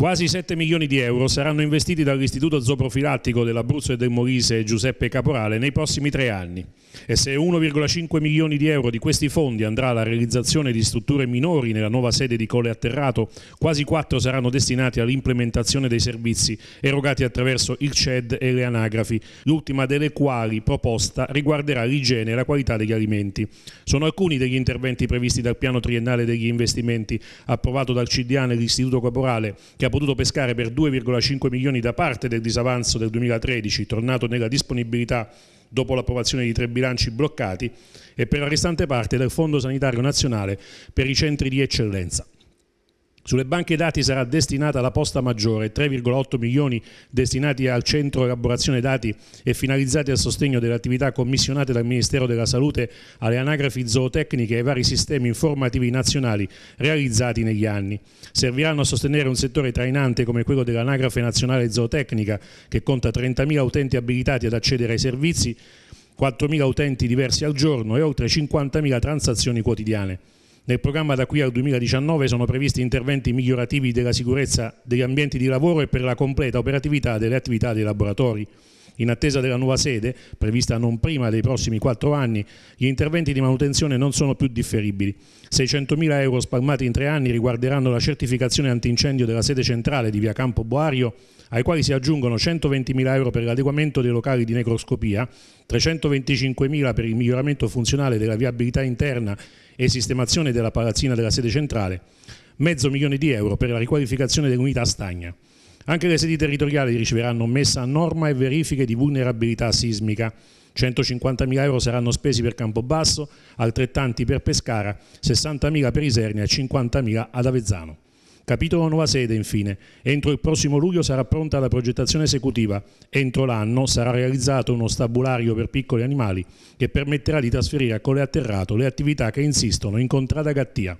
Quasi 7 milioni di euro saranno investiti dall'Istituto Zooprofilattico dell'Abruzzo e del Molise Giuseppe Caporale nei prossimi tre anni e se 1,5 milioni di euro di questi fondi andrà alla realizzazione di strutture minori nella nuova sede di Cole Atterrato, quasi 4 saranno destinati all'implementazione dei servizi erogati attraverso il CED e le anagrafi, l'ultima delle quali proposta riguarderà l'igiene e la qualità degli alimenti. Sono alcuni degli interventi previsti dal piano triennale degli investimenti approvato dal CDA nell'Istituto Caporale che ha potuto pescare per 2,5 milioni da parte del disavanzo del 2013, tornato nella disponibilità dopo l'approvazione di tre bilanci bloccati, e per la restante parte del Fondo Sanitario Nazionale per i centri di eccellenza. Sulle banche dati sarà destinata la posta maggiore, 3,8 milioni destinati al centro elaborazione dati e finalizzati al sostegno delle attività commissionate dal Ministero della Salute alle anagrafi zootecniche e ai vari sistemi informativi nazionali realizzati negli anni. Serviranno a sostenere un settore trainante come quello dell'anagrafe nazionale zootecnica, che conta 30.000 utenti abilitati ad accedere ai servizi, 4.000 utenti diversi al giorno e oltre 50.000 transazioni quotidiane. Nel programma da qui al 2019 sono previsti interventi migliorativi della sicurezza degli ambienti di lavoro e per la completa operatività delle attività dei laboratori. In attesa della nuova sede, prevista non prima dei prossimi quattro anni, gli interventi di manutenzione non sono più differibili. 600.000 euro spalmati in tre anni riguarderanno la certificazione antincendio della sede centrale di via Campo Boario, ai quali si aggiungono 120.000 euro per l'adeguamento dei locali di necroscopia, 325.000 per il miglioramento funzionale della viabilità interna e sistemazione della palazzina della sede centrale, mezzo milione di euro per la riqualificazione dell'unità stagna. Anche le sedi territoriali riceveranno messa a norma e verifiche di vulnerabilità sismica. 150.000 euro saranno spesi per Campobasso, altrettanti per Pescara, 60.000 per Isernia e 50.000 ad Avezzano. Capitolo nuova sede, infine. Entro il prossimo luglio sarà pronta la progettazione esecutiva. Entro l'anno sarà realizzato uno stabulario per piccoli animali che permetterà di trasferire a colle atterrato le attività che insistono in contrada gattia.